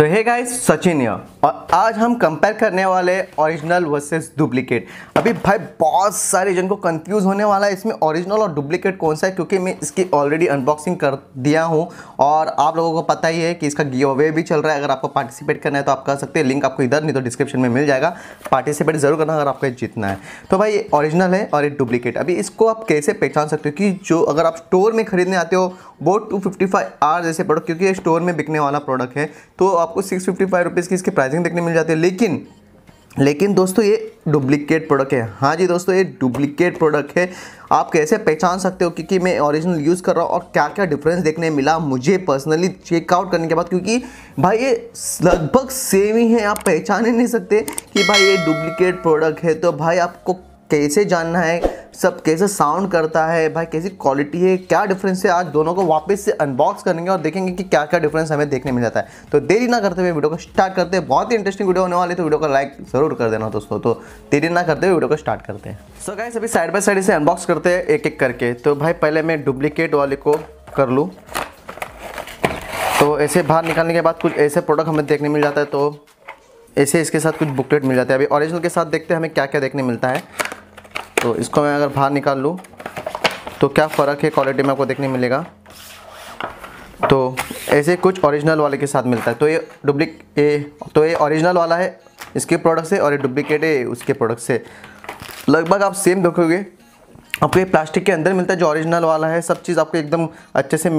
सो hey guys Sachin या और आज हम कंपेयर करने वाले ओरिजिनल वर्सेस डुप्लीकेट अभी भाई बहुत सारे जन को कंफ्यूज होने वाला है इसमें ओरिजिनल और डुप्लीकेट कौन सा है क्योंकि मैं इसकी ऑलरेडी अनबॉक्सिंग कर दिया हूँ और आप लोगों को पता ही है कि इसका गिव अवे भी चल रहा है अगर आपको पार्टिसिपेट करना है तो आप कर सकते हैं लिंक आपको इधर नहीं तो डिस्क्रिप्शन में मिल जाएगा पार्टिसिपेट जरूर करना अगर आपको जीतना है तो भाई ये ऑरिजिनल है और ये डुप्लीकेट अभी इसको आप कैसे पहचान सकते हो कि जो अगर आप स्टोर में खरीदने आते हो वो टू फिफ्टी फाइव आर जैसे प्रोडक्ट क्योंकि ये स्टोर में बिकने वाला प्रोडक्ट है तो आप आपको सिक्स फिफ्टी फाइव रुपीज़ की इसकी प्राइसिंग देखने मिल जाती है लेकिन लेकिन दोस्तों ये डुप्लीकेट प्रोडक्ट है हाँ जी दोस्तों ये डुप्लीकेट प्रोडक्ट है आप कैसे पहचान सकते हो क्योंकि मैं ओरिजिनल यूज़ कर रहा हूँ और क्या क्या डिफरेंस देखने मिला मुझे पर्सनली चेकआउट करने के बाद क्योंकि भाई ये लगभग सेम ही है आप पहचान ही नहीं सकते कि भाई ये डुप्लीकेट प्रोडक्ट है तो भाई आपको कैसे जानना है सब कैसे साउंड करता है भाई कैसी क्वालिटी है क्या डिफरेंस है आज दोनों को वापस से अनबॉक्स करेंगे और देखेंगे कि क्या क्या डिफरेंस हमें देखने मिल जाता है तो देरी ना करते हुए वीडियो को स्टार्ट करते हैं बहुत ही इंटरेस्टिंग वीडियो होने वाली तो वीडियो को लाइक जरूर कर देना दोस्तों तो देरी ना करते हुए वीडियो को स्टार्ट करते हैं सो गाइस अभी साइड बाय साइड इसे अनबॉक्स करते हैं एक एक करके तो भाई पहले मैं डुप्लीकेट वाले को कर लूँ तो ऐसे बाहर निकालने के बाद कुछ ऐसे प्रोडक्ट हमें देखने मिल जाता है तो ऐसे इसके साथ कुछ बुकलेट मिल जाता है अभी ओरिजिनल के साथ देखते हैं हमें क्या क्या देखने मिलता है तो इसको मैं अगर बाहर निकाल लूँ तो क्या फ़र्क है क्वालिटी में आपको देखने मिलेगा तो ऐसे कुछ ओरिजिनल वाले के साथ मिलता है तो ये डुप्लिक ये तो ये ओरिजिनल वाला है इसके प्रोडक्ट से और ये डुप्लिकेट है उसके प्रोडक्ट से लगभग आप सेम देखोगे आपको ये प्लास्टिक के अंदर मिलता है जो ओरिजिनल वाला है सब चीज़ आपको एकदम अच्छे से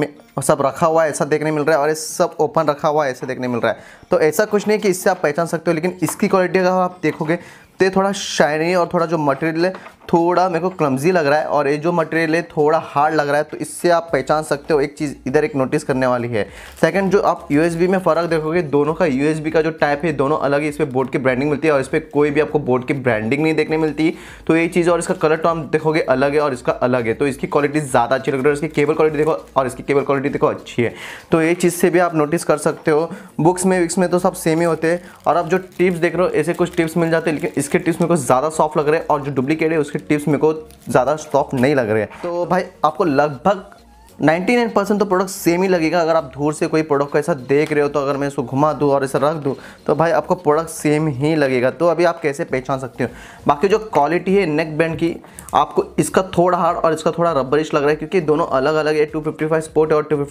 सब रखा हुआ है ऐसा देखने मिल रहा है और ये सब ओपन रखा हुआ है ऐसा देखने मिल रहा है तो ऐसा कुछ नहीं कि इससे आप पहचान सकते हो लेकिन इसकी क्वालिटी अगर आप देखोगे तो ये थोड़ा शाइनी और थोड़ा जो मटेरियल है थोड़ा मेरे को क्लमजी लग रहा है और ये जो मटेरियल है थोड़ा हार्ड लग रहा है तो इससे आप पहचान सकते हो एक चीज़ इधर एक नोटिस करने वाली है सेकंड जो आप यूएसबी में फ़र्क देखोगे दोनों का यूएसबी का जो टाइप है दोनों अलग ही इस पर बोर्ड की ब्रांडिंग मिलती है और इस पर कोई भी आपको बोर्ड की ब्रांडिंग नहीं देखने मिलती तो ये चीज़ और इसका कलर तो आप देखोगे अलग है और इसका अलग है तो इसकी क्वालिटी ज़्यादा अच्छी लग रही है इसकी केबल क्वालिटी देखो और इसकी केबल क्वालिटी देखो अच्छी है तो ये चीज़ से भी आप नोटिस कर सकते हो बुक्स में विक्स में तो सब सेम ही होते हैं और आप जो टिप्स देख रहे हो ऐसे कुछ टिप्स मिल जाते हैं लेकिन इसके टिप्स मेरे को ज़्यादा सॉफ्ट लग रहे हैं और जो डुप्लीकेट है उसके टिप्स मेरे को ज़्यादा स्टॉक नहीं लग रहे तो भाई आपको लगभग 99 तो प्रोडक्ट सेम ही लगेगा अगर आप दूर से कोई प्रोडक्ट को ऐसा देख रहे हो तो अगर मैं इसको घुमा दूँ और ऐसा रख दूँ तो भाई आपको प्रोडक्ट सेम ही लगेगा तो अभी आप कैसे पहचान सकते हो बाकी जो क्वालिटी है नेक बैंड की आपको इसका थोड़ा हार्ड और इसका थोड़ा रबरिश लग रहा है क्योंकि दोनों अलग अलग है टू स्पोर्ट और टू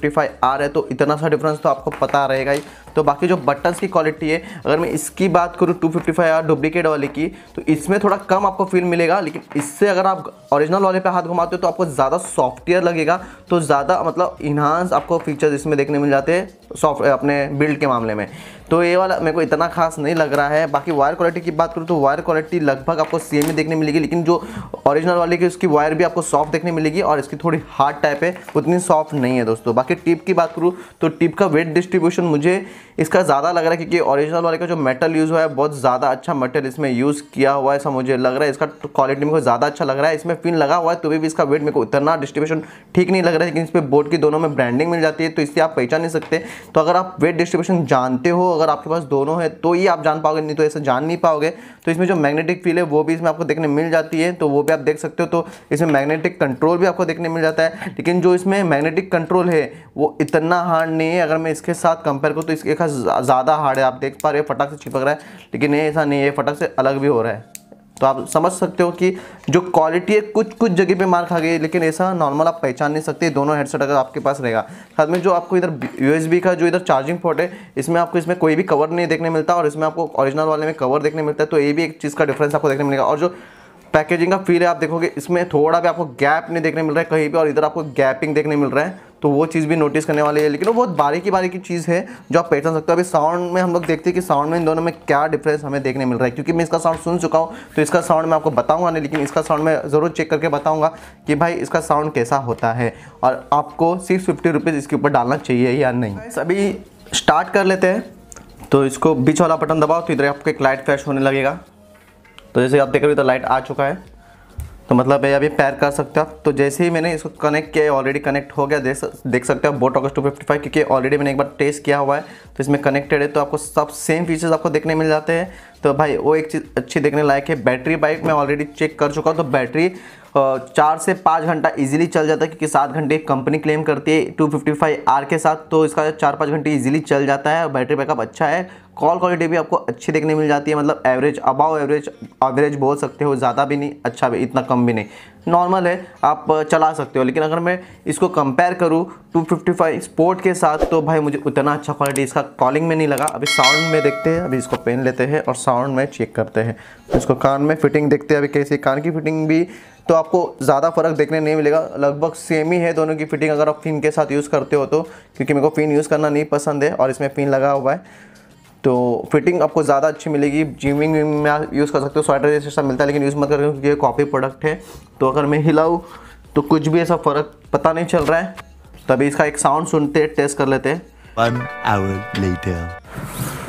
आर है तो इतना सा डिफरेंस तो आपको पता रहेगा ही तो बाकी जो बटन्स की क्वालिटी है अगर मैं इसकी बात करूँ two fifty five R duplicate वाले की तो इसमें थोड़ा कम आपको फील मिलेगा लेकिन इससे अगर आप ओरिजिनल वाले पे हाथ घुमाते हो तो आपको ज़्यादा सॉफ्टवेयर लगेगा तो ज़्यादा मतलब इन्हांस आपको फीचर्स इसमें देखने मिल जाते हैं सॉफ्ट अपने बिल्ड के मामले में तो ये वाला मेरे को इतना खास नहीं लग रहा है बाकी वायर क्वालिटी की बात करूँ तो वायर क्वालिटी लगभग आपको सेम ही देखने मिलेगी लेकिन जो ऑरिजिनल वाले की उसकी वायर भी आपको सॉफ्ट देखने मिलेगी और इसकी थोड़ी हार्ड टाइप है उतनी सॉफ्ट नहीं है दोस्तों बाकी टिप की बात करूँ तो टिप का वेट डिस्ट्रीब्यूशन मुझे इसका ज़्यादा लग रहा है क्योंकि ऑरिजिनल वाले का जो मेटल यूज़ हुआ है बहुत ज़्यादा अच्छा मेटल इसमें यूज़ किया हुआ है ऐसा मुझे लग रहा है इसका क्वालिटी मेरे को ज़्यादा अच्छा लग रहा है इसमें फिन लगा हुआ है तो भी, इसका वेट मेरे को इतना डिस्ट्रीब्यूशन ठीक नहीं लग रहा है लेकिन इस पर बोर्ड की दोनों में ब्रांडिंग मिल जाती है तो इससे आप पहचान नहीं सकते तो अगर आप वेट डिस्ट्रीब्यूशन जानते हो अगर आपके पास दोनों है तो ही आप जान पाओगे नहीं तो ऐसे जान नहीं पाओगे तो इसमें जो मैग्नेटिक फील है वो भी इसमें आपको देखने मिल जाती है तो वो भी आप देख सकते हो तो इसमें मैग्नेटिक कंट्रोल भी आपको देखने मिल जाता है लेकिन जो इसमें मैग्नेटिक कंट्रोल है वो इतना हार्ड नहीं है अगर मैं इसके साथ कंपेयर करूँ तो इसके खास ज़्यादा हार्ड है आप देख पा रहे हो फटाक से चिपक रहा है लेकिन ये ऐसा नहीं है फटाक से अलग भी हो रहा है तो आप समझ सकते हो कि जो क्वालिटी है कुछ कुछ जगह पे मार खा गई है लेकिन ऐसा नॉर्मल आप पहचान नहीं सकते दोनों हेडसेट अगर आपके पास रहेगा साथ में जो आपको इधर यूएसबी का जो इधर चार्जिंग पोर्ट है इसमें आपको इसमें कोई भी कवर नहीं देखने मिलता और इसमें आपको ऑरिजिनल वाले में कवर देखने मिलता है तो ये भी एक चीज़ का डिफ्रेंस आपको देखने मिलेगा और जो पैकेजिंग का फील है आप देखोगे इसमें थोड़ा भी आपको गैप नहीं देखने मिल रहा है कहीं भी और इधर आपको गैपिंग देखने मिल रहा है तो वो चीज़ भी नोटिस करने वाली है लेकिन वो बहुत बारीकी बारीकी चीज़ है जो आप पहचान सकते हो अभी साउंड में हम लोग देखते हैं कि साउंड में इन दोनों में क्या डिफरेंस हमें देखने मिल रहा है क्योंकि मैं इसका साउंड सुन चुका हूँ तो इसका साउंड मैं आपको बताऊँगा नहीं लेकिन इसका साउंड मैं ज़रूर चेक करके बताऊँगा कि भाई इसका साउंड कैसा होता है और आपको सिक्स फिफ्टी रुपीज़ इसके ऊपर डालना चाहिए या नहीं अभी स्टार्ट कर लेते हैं तो इसको बीच वाला बटन दबाओ तो इधर आपको एक लाइट फ्लैश होने लगेगा तो जैसे आप देख रहे हो तो लाइट आ चुका है तो मतलब भैया अभी पैर कर सकते हो आप तो जैसे ही मैंने इसको कनेक्ट किया ऑलरेडी कनेक्ट हो गया देख देख सकते हो boAt August two fifty five क्योंकि ऑलरेडी मैंने एक बार टेस्ट किया हुआ है तो इसमें कनेक्टेड है तो आपको सब सेम फीचर्स आपको देखने मिल जाते हैं तो भाई वो एक चीज़ अच्छी देखने लायक है बैटरी बाइक मैं ऑलरेडी चेक कर चुका हूँ तो बैटरी चार से पाँच घंटा इजीली चल जाता है क्योंकि सात घंटे कंपनी क्लेम करती है टू फिफ्टी फाइव आर के साथ तो इसका चार पाँच घंटे इजीली चल जाता है और बैटरी बैकअप अच्छा है कॉल क्वालिटी भी आपको अच्छी देखने मिल जाती है मतलब एवरेज अबाव एवरेज एवरेज बोल सकते हो ज़्यादा भी नहीं अच्छा भी इतना कम भी नहीं नॉर्मल है आप चला सकते हो लेकिन अगर मैं इसको कंपेयर करूँ टू स्पोर्ट के साथ तो भाई मुझे उतना अच्छा क्वालिटी इसका कॉलिंग में नहीं लगा अभी साउंड में देखते हैं अभी इसको पेन लेते हैं और साउंड में चेक करते हैं इसको कान में फिटिंग देखते हैं अभी कैसे कान की फिटिंग भी तो आपको ज़्यादा फ़र्क देखने नहीं मिलेगा लगभग सेम ही है दोनों की फिटिंग अगर आप फिन के साथ यूज़ करते हो तो क्योंकि मेरे को फिन यूज़ करना नहीं पसंद है और इसमें फिन लगा हुआ है तो फिटिंग आपको ज़्यादा अच्छी मिलेगी जिमिंग में आप यूज़ कर सकते हो स्वेटर जैसे सब मिलता है लेकिन यूज़ मत करके क्योंकि ये कॉपी प्रोडक्ट है तो अगर मैं हिलाऊँ तो कुछ भी ऐसा फ़र्क पता नहीं चल रहा है तभी इसका एक साउंड सुनते टेस्ट कर लेते हैं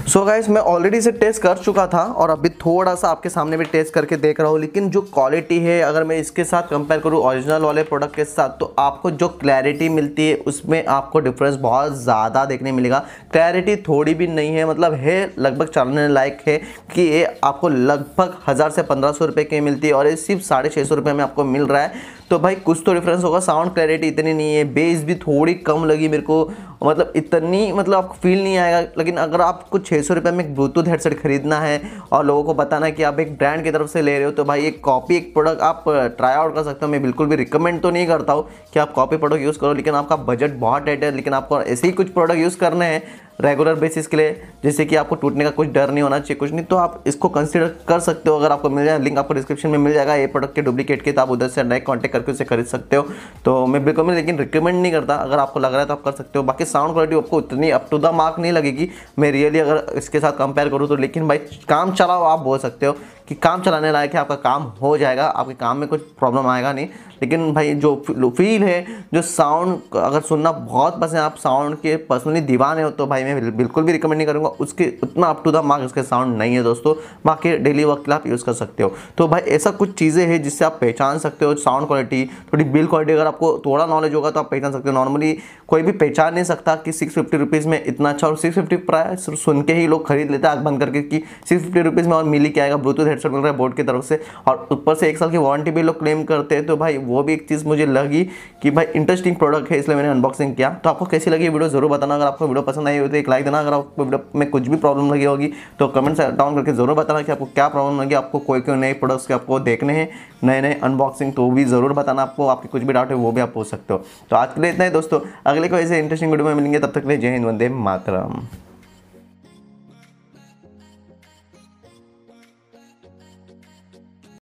सो so गाइस मैं ऑलरेडी इसे टेस्ट कर चुका था और अभी थोड़ा सा आपके सामने भी टेस्ट करके देख रहा हूँ लेकिन जो क्वालिटी है अगर मैं इसके साथ कंपेयर करूँ ओरिजिनल वाले प्रोडक्ट के साथ तो आपको जो क्लैरिटी मिलती है उसमें आपको डिफरेंस बहुत ज़्यादा देखने मिलेगा क्लैरिटी थोड़ी भी नहीं है मतलब है लगभग चलने लायक है कि ये आपको लगभग हज़ार से पंद्रह सौ रुपये की मिलती है और ये सिर्फ साढ़े छः सौ रुपये में आपको मिल रहा है तो भाई कुछ तो डिफरेंस होगा साउंड क्लैरिटी इतनी नहीं है बेस भी थोड़ी कम लगी मेरे को मतलब इतनी मतलब आपको फील नहीं आएगा लेकिन अगर आपको छः सौ रुपये में एक ब्लूटूथ हेडसेट खरीदना है और लोगों को बताना है कि आप एक ब्रांड की तरफ से ले रहे हो तो भाई एक कॉपी एक प्रोडक्ट आप ट्राई uh, आउट कर सकते हो मैं बिल्कुल भी रिकमेंड तो नहीं करता हूँ कि आप कॉपी प्रोडक्ट यूज़ करो लेकिन आपका बजट बहुत टाइट है लेकिन आपको ऐसे ही कुछ प्रोडक्ट यूज़ करने हैं रेगुलर बेसिस के लिए जैसे कि आपको टूटने का कुछ डर नहीं होना चाहिए कुछ नहीं तो आप इसको कंसिडर कर सकते हो अगर आपको मिल जाए लिंक आपको डिस्क्रिप्शन में मिल जाएगा ये प्रोडक्ट के डुप्लीकेट के तो आप उधर से नए कॉन्टेक्ट करके उसे खरीद सकते हो तो मैं बिल्कुल मैं लेकिन रिकमेंड नहीं करता अगर आपको लग रहा है तो आप कर सकते हो बाकी साउंड क्वालिटी आपको उतनी अप टू द मार्क नहीं लगेगी मैं रियली अगर इसके साथ कंपेयर करूँ तो लेकिन भाई काम चलाओ आप बोल सकते हो कि काम चलाने लायक है आपका काम हो जाएगा आपके काम में कुछ प्रॉब्लम आएगा नहीं लेकिन भाई जो फील है जो साउंड अगर सुनना बहुत पसंद है आप साउंड के पर्सनली दीवाने हो तो भाई मैं बिल्कुल भी रिकमेंड नहीं करूँगा उसके उतना अप टू द मार्क उसके साउंड नहीं है दोस्तों बाकी डेली वर्क के लिए आप यूज़ कर सकते हो तो भाई ऐसा कुछ चीज़ें हैं जिससे आप पहचान सकते हो साउंड क्वालिटी थोड़ी बिल क्वालिटी अगर आपको थोड़ा नॉलेज होगा तो आप पहचान सकते हो नॉर्मली कोई भी पहचान नहीं सकता कि सिक्स फिफ्टी रुपीज़ में इतना अच्छा और सिक्स फिफ्टी प्राय सुन के ही लोग खरीद लेते हैं आग बंद करके कि सिक्स फिफ्टी रुपीज़ में और मिली क्या आएगा ब्लूटूथ हेडसेट मिल रहा है बोर्ड की तरफ से और ऊपर से एक साल की वारंटी भी लोग क्लेम करते हैं तो भाई वो भी एक चीज़ मुझे लगी कि भाई इंटरेस्टिंग प्रोडक्ट है इसलिए मैंने अनबॉक्सिंग किया तो आपको कैसी लगी वीडियो जरूर बताना अगर आपको वीडियो पसंद आई हो तो एक लाइक देना अगर आपको वीडियो में कुछ भी प्रॉब्लम लगी होगी तो कमेंट्स डाउन करके जरूर बताना कि आपको क्या प्रॉब्लम लगी आपको कोई कोई नए प्रोडक्ट्स के आपको देखने हैं नए नए अनबॉक्सिंग तो भी जरूर बताना आपको आपके कुछ भी डाउट है वो भी आप पूछ सकते हो तो आज के लिए इतना ही दोस्तों अगले को ऐसे इंटरेस्टिंग वीडियो में मिलेंगे तब तक के लिए जय हिंद वंदे मातरम